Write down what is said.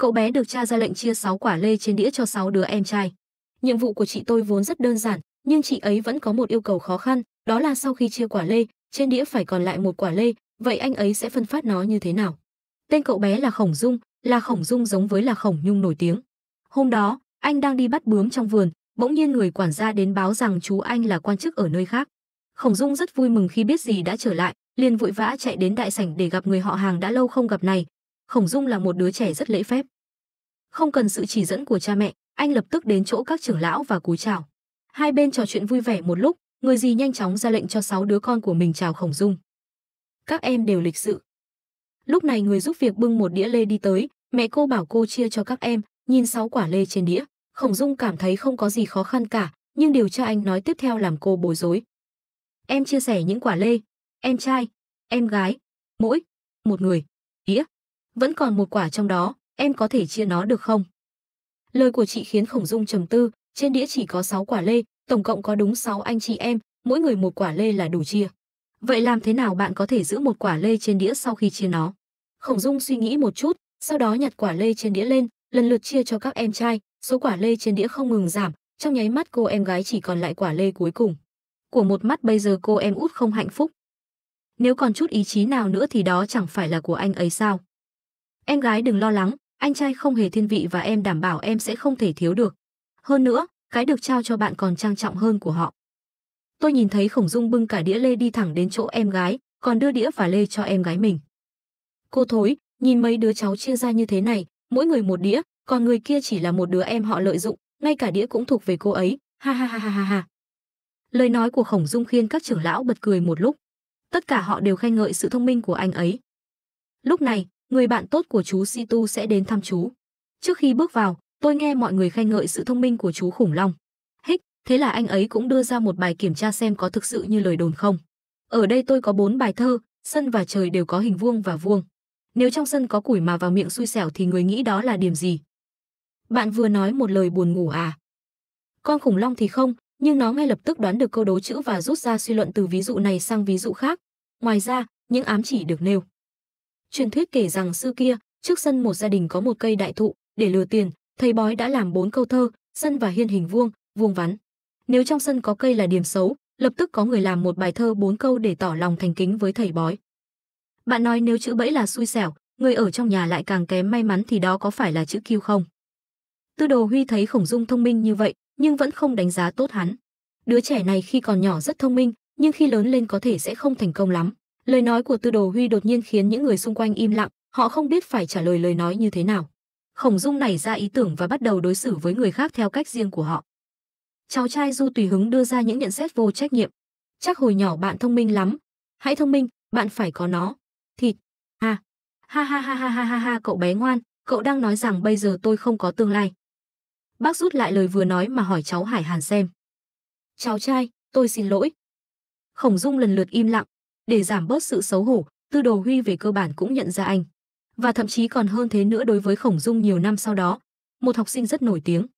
Cậu bé được cha ra lệnh chia 6 quả lê trên đĩa cho 6 đứa em trai. Nhiệm vụ của chị tôi vốn rất đơn giản, nhưng chị ấy vẫn có một yêu cầu khó khăn, đó là sau khi chia quả lê, trên đĩa phải còn lại một quả lê, vậy anh ấy sẽ phân phát nó như thế nào? Tên cậu bé là Khổng Dung, là Khổng Dung giống với là Khổng Nhung nổi tiếng. Hôm đó, anh đang đi bắt bướm trong vườn, bỗng nhiên người quản gia đến báo rằng chú anh là quan chức ở nơi khác. Khổng Dung rất vui mừng khi biết gì đã trở lại, liền vội vã chạy đến đại sảnh để gặp người họ hàng đã lâu không gặp này, Khổng Dung là một đứa trẻ rất lễ phép. Không cần sự chỉ dẫn của cha mẹ, anh lập tức đến chỗ các trưởng lão và cúi chào. Hai bên trò chuyện vui vẻ một lúc, người gì nhanh chóng ra lệnh cho sáu đứa con của mình chào Khổng Dung. Các em đều lịch sự. Lúc này người giúp việc bưng một đĩa lê đi tới, mẹ cô bảo cô chia cho các em, nhìn sáu quả lê trên đĩa. Khổng Dung cảm thấy không có gì khó khăn cả, nhưng điều cha anh nói tiếp theo làm cô bối rối. Em chia sẻ những quả lê, em trai, em gái, mỗi, một người, đĩa, vẫn còn một quả trong đó, em có thể chia nó được không? Lời của chị khiến Khổng Dung trầm tư, trên đĩa chỉ có 6 quả lê, tổng cộng có đúng 6 anh chị em, mỗi người một quả lê là đủ chia. Vậy làm thế nào bạn có thể giữ một quả lê trên đĩa sau khi chia nó? Khổng Dung suy nghĩ một chút, sau đó nhặt quả lê trên đĩa lên, lần lượt chia cho các em trai, số quả lê trên đĩa không ngừng giảm, trong nháy mắt cô em gái chỉ còn lại quả lê cuối cùng. Của một mắt bây giờ cô em út không hạnh phúc. Nếu còn chút ý chí nào nữa thì đó chẳng phải là của anh ấy sao? Em gái đừng lo lắng, anh trai không hề thiên vị và em đảm bảo em sẽ không thể thiếu được. Hơn nữa, cái được trao cho bạn còn trang trọng hơn của họ. Tôi nhìn thấy Khổng Dung bưng cả đĩa lê đi thẳng đến chỗ em gái, còn đưa đĩa và lê cho em gái mình. Cô thối, nhìn mấy đứa cháu chia ra như thế này, mỗi người một đĩa, còn người kia chỉ là một đứa em họ lợi dụng, ngay cả đĩa cũng thuộc về cô ấy, ha ha ha ha ha ha. Lời nói của Khổng Dung khiến các trưởng lão bật cười một lúc. Tất cả họ đều khen ngợi sự thông minh của anh ấy. Lúc này, người bạn tốt của chú Situ sẽ đến thăm chú. Trước khi bước vào, tôi nghe mọi người khen ngợi sự thông minh của chú khủng long. Hích, thế là anh ấy cũng đưa ra một bài kiểm tra xem có thực sự như lời đồn không. Ở đây tôi có bốn bài thơ, sân và trời đều có hình vuông và vuông. Nếu trong sân có củi mà vào miệng xui xẻo thì người nghĩ đó là điểm gì? Bạn vừa nói một lời buồn ngủ à? Con khủng long thì không, nhưng nó ngay lập tức đoán được câu đố chữ và rút ra suy luận từ ví dụ này sang ví dụ khác. Ngoài ra, những ám chỉ được nêu Truyền thuyết kể rằng xưa kia, trước sân một gia đình có một cây đại thụ, để lừa tiền, thầy bói đã làm bốn câu thơ, sân và hiên hình vuông, vuông vắn. Nếu trong sân có cây là điểm xấu, lập tức có người làm một bài thơ bốn câu để tỏ lòng thành kính với thầy bói. Bạn nói nếu chữ bẫy là xui xẻo, người ở trong nhà lại càng kém may mắn thì đó có phải là chữ kiêu không? Tư Đồ Huy thấy Khổng Dung thông minh như vậy, nhưng vẫn không đánh giá tốt hắn. Đứa trẻ này khi còn nhỏ rất thông minh, nhưng khi lớn lên có thể sẽ không thành công lắm. Lời nói của Tư Đồ Huy đột nhiên khiến những người xung quanh im lặng, họ không biết phải trả lời lời nói như thế nào. Khổng Dung nảy ra ý tưởng và bắt đầu đối xử với người khác theo cách riêng của họ. Cháu trai Du tùy hứng đưa ra những nhận xét vô trách nhiệm. Chắc hồi nhỏ bạn thông minh lắm. Hãy thông minh, bạn phải có nó. Thịt. Ha. À. Ha ha ha ha ha ha ha cậu bé ngoan, cậu đang nói rằng bây giờ tôi không có tương lai. Bác rút lại lời vừa nói mà hỏi cháu Hải Hàn xem. Cháu trai, tôi xin lỗi. Khổng Dung lần lượt im lặng, để giảm bớt sự xấu hổ, Tư Đồ Huy về cơ bản cũng nhận ra anh. Và thậm chí còn hơn thế nữa đối với Khổng Dung nhiều năm sau đó, một học sinh rất nổi tiếng.